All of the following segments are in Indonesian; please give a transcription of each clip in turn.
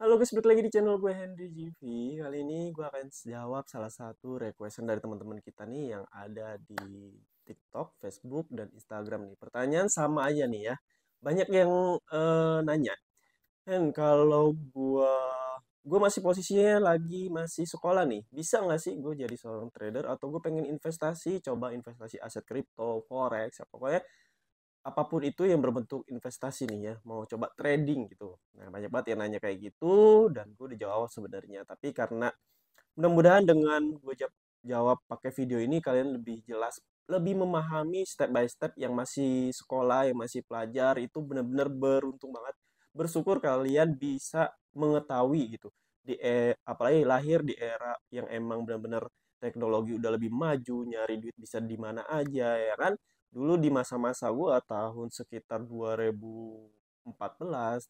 Halo guys, balik lagi di channel gue Henry GV. Kali ini gue akan jawab salah satu requestan dari teman-teman kita nih yang ada di TikTok, Facebook, dan Instagram nih. Pertanyaan sama aja nih ya. Banyak yang uh, nanya. Hen, kalau gue gue masih posisinya lagi masih sekolah nih. Bisa nggak sih gue jadi seorang trader atau gue pengen investasi, coba investasi aset kripto, forex, apa ya pokoknya apapun itu yang berbentuk investasi nih ya mau coba trading gitu nah banyak banget yang nanya kayak gitu dan gue udah jawab sebenarnya tapi karena mudah-mudahan dengan gue jawab, jawab pakai video ini kalian lebih jelas lebih memahami step by step yang masih sekolah yang masih pelajar itu benar-benar beruntung banget bersyukur kalian bisa mengetahui gitu di e apalagi lahir di era yang emang benar-benar teknologi udah lebih maju nyari duit bisa di mana aja ya kan dulu di masa-masa gue tahun sekitar 2014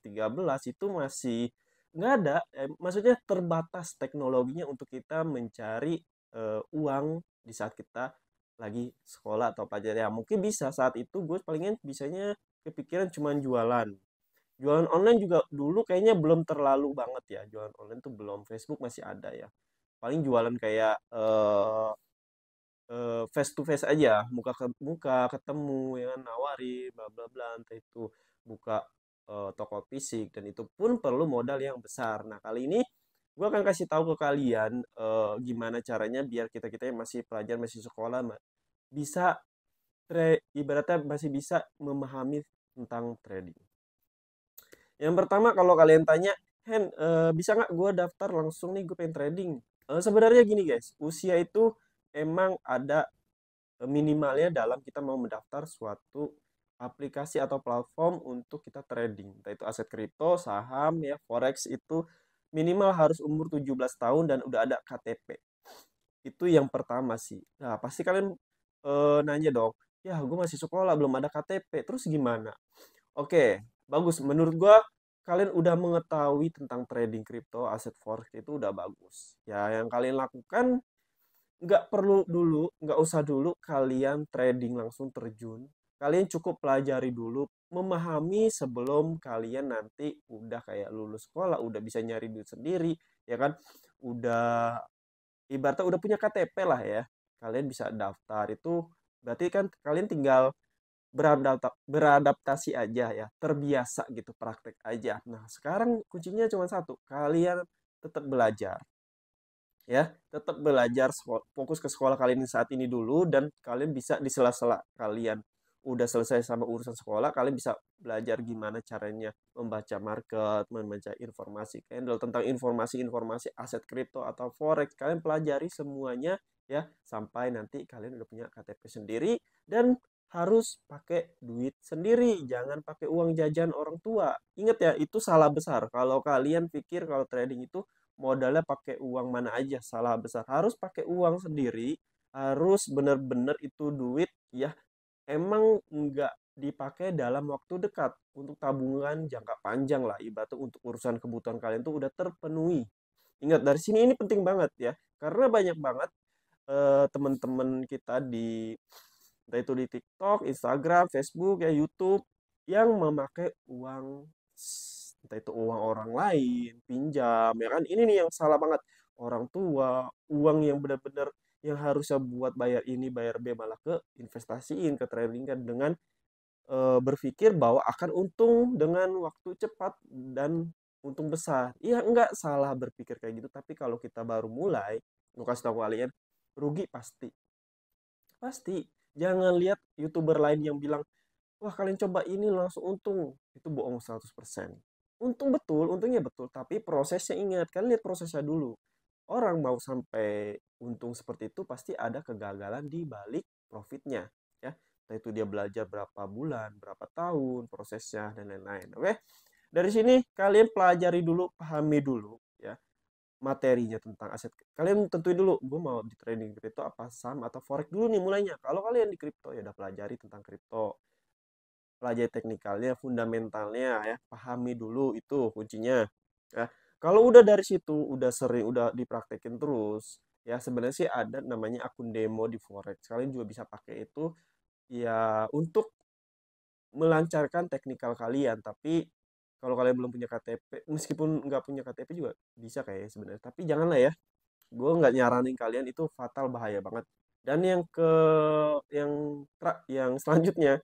13 itu masih nggak ada eh, maksudnya terbatas teknologinya untuk kita mencari eh, uang di saat kita lagi sekolah atau pelajar ya mungkin bisa saat itu gue palingan bisanya kepikiran cuman jualan jualan online juga dulu kayaknya belum terlalu banget ya jualan online tuh belum Facebook masih ada ya paling jualan kayak eh, uh, face to face aja muka ke muka ketemu ya kan, nawari bla bla bla entah itu buka uh, eh, toko fisik dan itu pun perlu modal yang besar nah kali ini gue akan kasih tahu ke kalian uh, gimana caranya biar kita kita yang masih pelajar masih sekolah mah bisa tra- ibaratnya masih bisa memahami tentang trading yang pertama kalau kalian tanya Hen, uh, bisa nggak gue daftar langsung nih gue pengen trading? Uh, sebenarnya gini guys, usia itu emang ada e, minimalnya dalam kita mau mendaftar suatu aplikasi atau platform untuk kita trading. Entah itu aset kripto, saham, ya forex itu minimal harus umur 17 tahun dan udah ada KTP. Itu yang pertama sih. Nah, pasti kalian e, nanya dong, "Ya, gue masih sekolah, belum ada KTP. Terus gimana?" Oke, bagus. Menurut gue kalian udah mengetahui tentang trading kripto, aset forex itu udah bagus. Ya, yang kalian lakukan nggak perlu dulu, nggak usah dulu kalian trading langsung terjun. Kalian cukup pelajari dulu, memahami sebelum kalian nanti udah kayak lulus sekolah, udah bisa nyari duit sendiri, ya kan? Udah ibaratnya udah punya KTP lah ya. Kalian bisa daftar itu berarti kan kalian tinggal beradaptasi aja ya, terbiasa gitu praktek aja. Nah, sekarang kuncinya cuma satu, kalian tetap belajar ya tetap belajar fokus ke sekolah kalian saat ini dulu dan kalian bisa di sela-sela kalian udah selesai sama urusan sekolah kalian bisa belajar gimana caranya membaca market membaca informasi candle tentang informasi-informasi aset kripto atau forex kalian pelajari semuanya ya sampai nanti kalian udah punya KTP sendiri dan harus pakai duit sendiri, jangan pakai uang jajan orang tua. Ingat ya, itu salah besar. Kalau kalian pikir kalau trading itu modalnya pakai uang mana aja salah besar harus pakai uang sendiri harus benar-benar itu duit ya emang nggak dipakai dalam waktu dekat untuk tabungan jangka panjang lah ibaratnya untuk urusan kebutuhan kalian tuh udah terpenuhi ingat dari sini ini penting banget ya karena banyak banget eh, teman-teman kita di entah itu di TikTok, Instagram, Facebook ya YouTube yang memakai uang entah itu uang orang lain pinjam ya kan ini nih yang salah banget orang tua uang yang benar-benar yang harusnya buat bayar ini bayar B malah ke investasiin ke trading kan dengan e, berpikir bahwa akan untung dengan waktu cepat dan untung besar iya enggak salah berpikir kayak gitu tapi kalau kita baru mulai lu kasih tau kalian rugi pasti pasti jangan lihat youtuber lain yang bilang wah kalian coba ini langsung untung itu bohong 100% untung betul untungnya betul tapi prosesnya ingat kalian lihat prosesnya dulu orang mau sampai untung seperti itu pasti ada kegagalan di balik profitnya ya entah itu dia belajar berapa bulan berapa tahun prosesnya dan lain-lain oke dari sini kalian pelajari dulu pahami dulu ya materinya tentang aset kalian tentuin dulu gue mau di trading kripto apa saham atau forex dulu nih mulainya kalau kalian di kripto ya udah pelajari tentang kripto pelajari teknikalnya, fundamentalnya ya, pahami dulu itu kuncinya. Ya. Kalau udah dari situ, udah sering, udah dipraktekin terus, ya sebenarnya sih ada namanya akun demo di forex. Kalian juga bisa pakai itu ya untuk melancarkan teknikal kalian. Tapi kalau kalian belum punya KTP, meskipun nggak punya KTP juga bisa kayak sebenarnya. Tapi janganlah ya, gue nggak nyaranin kalian itu fatal bahaya banget. Dan yang ke yang yang selanjutnya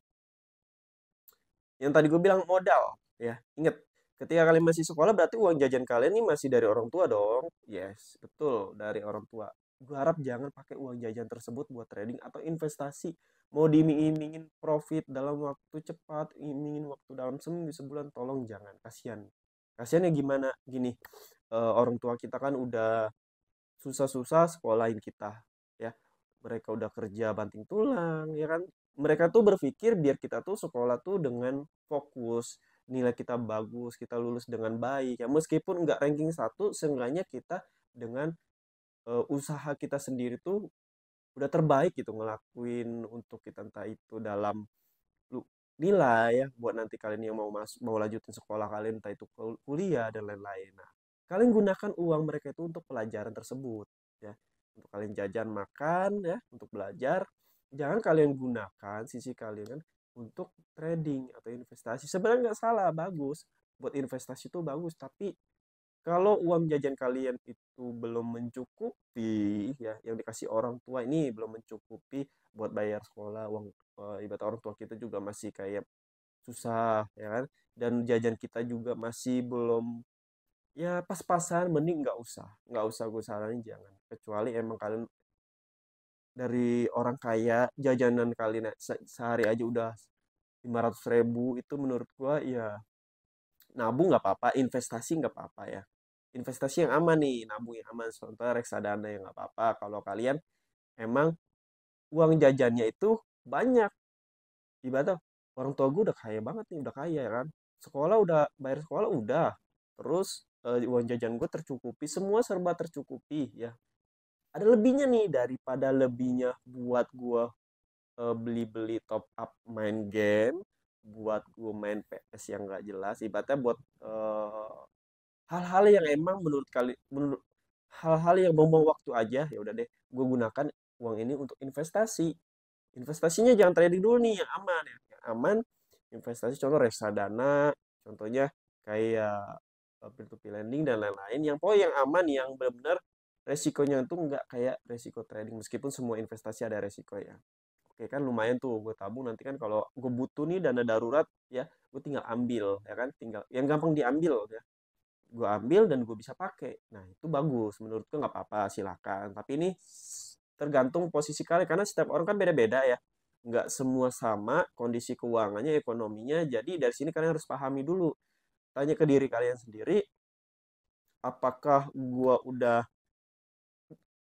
yang tadi gue bilang modal ya inget ketika kalian masih sekolah berarti uang jajan kalian ini masih dari orang tua dong yes betul dari orang tua gue harap jangan pakai uang jajan tersebut buat trading atau investasi mau diiming-imingin profit dalam waktu cepat imingin waktu dalam seminggu sebulan tolong jangan kasihan kasihan ya gimana gini uh, orang tua kita kan udah susah-susah sekolahin kita ya mereka udah kerja banting tulang ya kan mereka tuh berpikir biar kita tuh sekolah tuh dengan fokus nilai kita bagus kita lulus dengan baik ya meskipun nggak ranking satu seenggaknya kita dengan uh, usaha kita sendiri tuh udah terbaik gitu ngelakuin untuk kita entah itu dalam nilai ya buat nanti kalian yang mau masuk mau lanjutin sekolah kalian entah itu kuliah dan lain-lain nah kalian gunakan uang mereka itu untuk pelajaran tersebut ya untuk kalian jajan makan ya untuk belajar jangan kalian gunakan sisi kalian kan untuk trading atau investasi sebenarnya nggak salah bagus buat investasi itu bagus tapi kalau uang jajan kalian itu belum mencukupi ya yang dikasih orang tua ini belum mencukupi buat bayar sekolah uang e, ibarat orang tua kita juga masih kayak susah ya kan dan jajan kita juga masih belum ya pas-pasan mending nggak usah nggak usah gue saranin jangan kecuali emang kalian dari orang kaya jajanan kali nah, se sehari aja udah 500 ribu itu menurut gua ya nabung nggak apa-apa investasi nggak apa-apa ya investasi yang aman nih nabung yang aman sebentar reksadana yang nggak apa-apa kalau kalian emang uang jajannya itu banyak ibarat orang tua gua udah kaya banget nih udah kaya ya kan sekolah udah bayar sekolah udah terus uh, uang jajan gue tercukupi semua serba tercukupi ya ada lebihnya nih daripada lebihnya buat gue eh, beli-beli top up main game buat gue main PS yang gak jelas ibaratnya buat eh, hal-hal uh, yang emang menurut kali menurut hal-hal yang buang waktu aja ya udah deh gue gunakan uang ini untuk investasi investasinya jangan trading dulu nih yang aman ya. yang aman investasi contoh reksadana contohnya kayak peer to peer lending dan lain-lain yang pokoknya yang aman yang benar-benar resikonya tuh nggak kayak resiko trading meskipun semua investasi ada resiko ya oke kan lumayan tuh gue tabung nanti kan kalau gue butuh nih dana darurat ya gue tinggal ambil ya kan tinggal yang gampang diambil ya gue ambil dan gue bisa pakai nah itu bagus menurut gue nggak apa-apa silakan tapi ini tergantung posisi kalian karena setiap orang kan beda-beda ya nggak semua sama kondisi keuangannya ekonominya jadi dari sini kalian harus pahami dulu tanya ke diri kalian sendiri apakah gue udah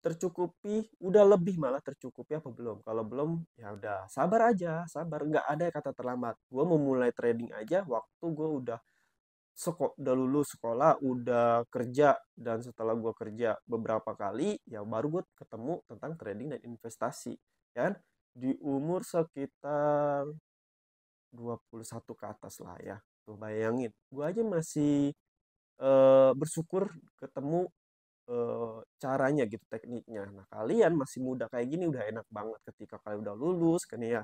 tercukupi udah lebih malah tercukupi apa belum kalau belum ya udah sabar aja sabar nggak ada kata terlambat gue memulai trading aja waktu gue udah seko udah lulus sekolah udah kerja dan setelah gue kerja beberapa kali ya baru gue ketemu tentang trading dan investasi kan di umur sekitar 21 ke atas lah ya tuh bayangin gue aja masih uh, bersyukur ketemu caranya gitu tekniknya. Nah kalian masih muda kayak gini udah enak banget ketika kalian udah lulus kan ya.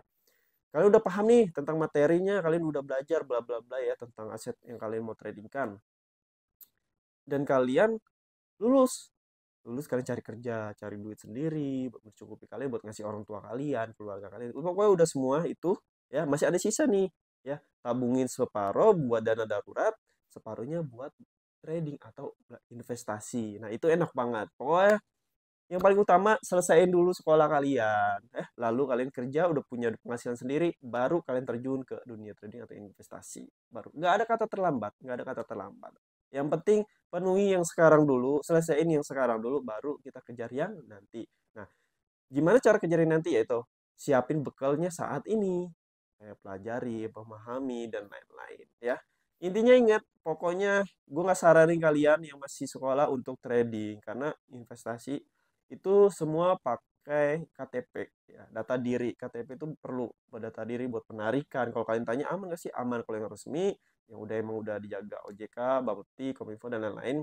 Kalian udah paham nih tentang materinya, kalian udah belajar bla bla bla ya tentang aset yang kalian mau tradingkan. Dan kalian lulus, lulus kalian cari kerja, cari duit sendiri, mencukupi kalian buat ngasih orang tua kalian, keluarga kalian. Pokoknya udah semua itu ya masih ada sisa nih ya tabungin separuh buat dana darurat separuhnya buat trading atau investasi. Nah, itu enak banget. Pokoknya yang paling utama selesaiin dulu sekolah kalian. Eh, lalu kalian kerja udah punya penghasilan sendiri, baru kalian terjun ke dunia trading atau investasi. Baru nggak ada kata terlambat, nggak ada kata terlambat. Yang penting penuhi yang sekarang dulu, selesaiin yang sekarang dulu, baru kita kejar yang nanti. Nah, gimana cara kejarin nanti yaitu siapin bekalnya saat ini, kayak pelajari, pemahami dan lain-lain ya intinya ingat pokoknya gue nggak saranin kalian yang masih sekolah untuk trading karena investasi itu semua pakai KTP ya data diri KTP itu perlu data diri buat penarikan kalau kalian tanya aman gak sih aman kalau yang resmi yang udah emang udah dijaga OJK, Bapepti, Kominfo dan lain-lain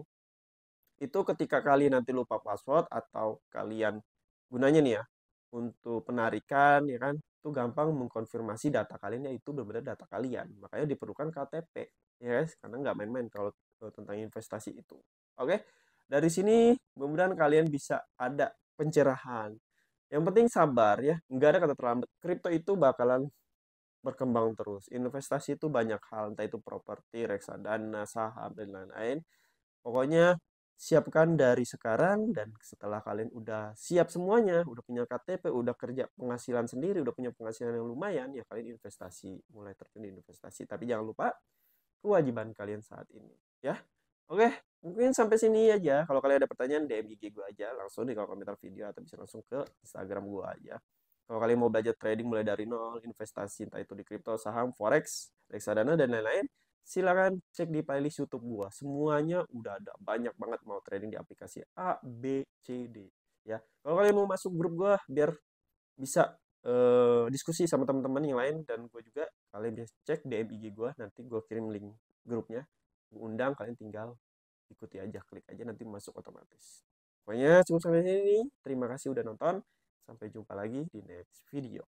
itu ketika kalian nanti lupa password atau kalian gunanya nih ya untuk penarikan ya kan itu gampang mengkonfirmasi data kalian yaitu benar-benar data kalian makanya diperlukan KTP ya guys karena nggak main-main kalau eh, tentang investasi itu oke dari sini mudah-mudahan kalian bisa ada pencerahan yang penting sabar ya nggak ada kata terlambat kripto itu bakalan berkembang terus investasi itu banyak hal entah itu properti reksadana saham dan lain-lain pokoknya siapkan dari sekarang dan setelah kalian udah siap semuanya, udah punya KTP, udah kerja penghasilan sendiri, udah punya penghasilan yang lumayan, ya kalian investasi, mulai terjun investasi. Tapi jangan lupa kewajiban kalian saat ini ya oke mungkin sampai sini aja kalau kalian ada pertanyaan DM IG gue aja langsung di kolom komentar video atau bisa langsung ke Instagram gue aja kalau kalian mau belajar trading mulai dari nol investasi entah itu di kripto saham forex reksadana dan lain-lain silakan cek di playlist YouTube gue semuanya udah ada banyak banget mau trading di aplikasi A B C D ya kalau kalian mau masuk grup gue biar bisa uh, diskusi sama teman-teman yang lain dan gue juga kalian bisa cek DM IG gue nanti gue kirim link grupnya undang kalian tinggal ikuti aja klik aja nanti masuk otomatis pokoknya cukup sampai sini terima kasih udah nonton sampai jumpa lagi di next video